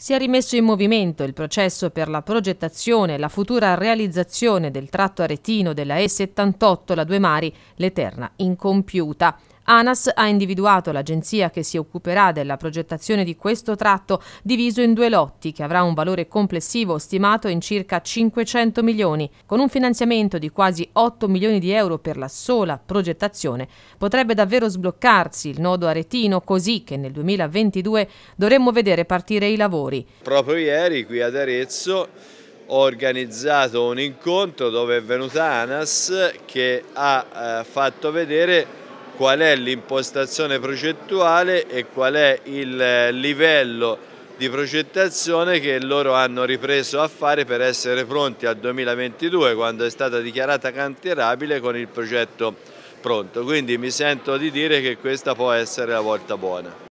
si è rimesso in movimento il processo per la progettazione e la futura realizzazione del tratto aretino della E78 La Due Mari, l'Eterna incompiuta. ANAS ha individuato l'agenzia che si occuperà della progettazione di questo tratto diviso in due lotti che avrà un valore complessivo stimato in circa 500 milioni. Con un finanziamento di quasi 8 milioni di euro per la sola progettazione potrebbe davvero sbloccarsi il nodo aretino così che nel 2022 dovremmo vedere partire i lavori. Proprio ieri qui ad Arezzo ho organizzato un incontro dove è venuta ANAS che ha eh, fatto vedere qual è l'impostazione progettuale e qual è il eh, livello di progettazione che loro hanno ripreso a fare per essere pronti al 2022 quando è stata dichiarata cantierabile con il progetto pronto. Quindi mi sento di dire che questa può essere la volta buona.